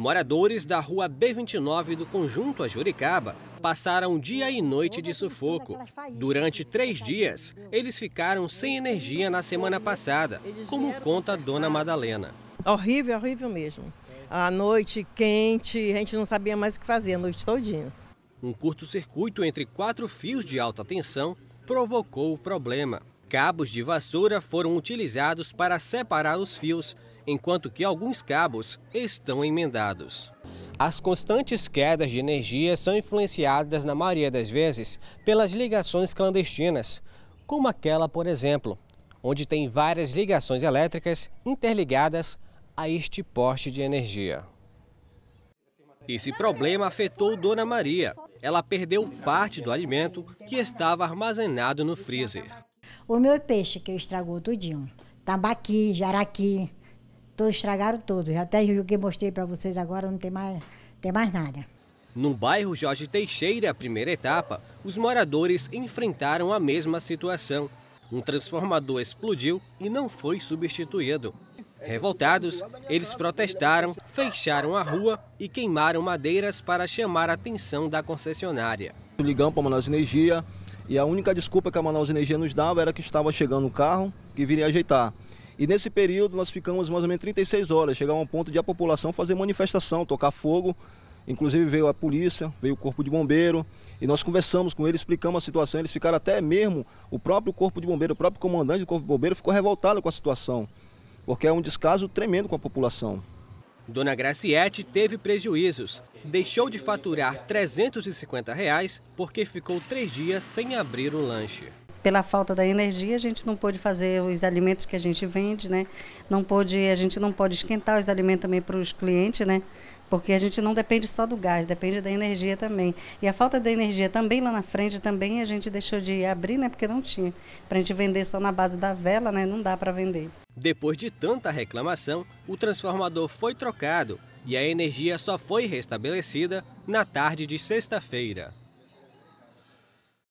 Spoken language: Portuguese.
Moradores da rua B29 do conjunto Ajuricaba passaram dia e noite de sufoco. Durante três dias, eles ficaram sem energia na semana passada, como conta a dona Madalena. Horrível, horrível mesmo. A noite quente, a gente não sabia mais o que fazer a noite todinha. Um curto-circuito entre quatro fios de alta tensão provocou o problema. Cabos de vassoura foram utilizados para separar os fios enquanto que alguns cabos estão emendados. As constantes quedas de energia são influenciadas, na maioria das vezes, pelas ligações clandestinas, como aquela, por exemplo, onde tem várias ligações elétricas interligadas a este poste de energia. Esse problema afetou Dona Maria. Ela perdeu parte do alimento que estava armazenado no freezer. O meu peixe que eu estragou tudinho. Tambaqui, jaraqui, Todos estragaram todos. Até o que mostrei para vocês agora não tem mais, tem mais nada. No bairro Jorge Teixeira, a primeira etapa, os moradores enfrentaram a mesma situação. Um transformador explodiu e não foi substituído. Revoltados, eles protestaram, fecharam a rua e queimaram madeiras para chamar a atenção da concessionária. Ligamos para a Manaus Energia e a única desculpa que a Manaus Energia nos dava era que estava chegando um carro que viria ajeitar. E nesse período nós ficamos mais ou menos 36 horas, chegamos a um ponto de a população fazer manifestação, tocar fogo. Inclusive veio a polícia, veio o corpo de bombeiro e nós conversamos com eles, explicamos a situação. Eles ficaram até mesmo, o próprio corpo de bombeiro, o próprio comandante do corpo de bombeiro ficou revoltado com a situação, porque é um descaso tremendo com a população. Dona Graciete teve prejuízos. Deixou de faturar R$ 350 reais porque ficou três dias sem abrir o lanche pela falta da energia, a gente não pôde fazer os alimentos que a gente vende, né? Não pôde, a gente não pode esquentar os alimentos também para os clientes, né? Porque a gente não depende só do gás, depende da energia também. E a falta da energia também lá na frente, também a gente deixou de abrir, né? Porque não tinha. Para a gente vender só na base da vela, né? Não dá para vender. Depois de tanta reclamação, o transformador foi trocado e a energia só foi restabelecida na tarde de sexta-feira.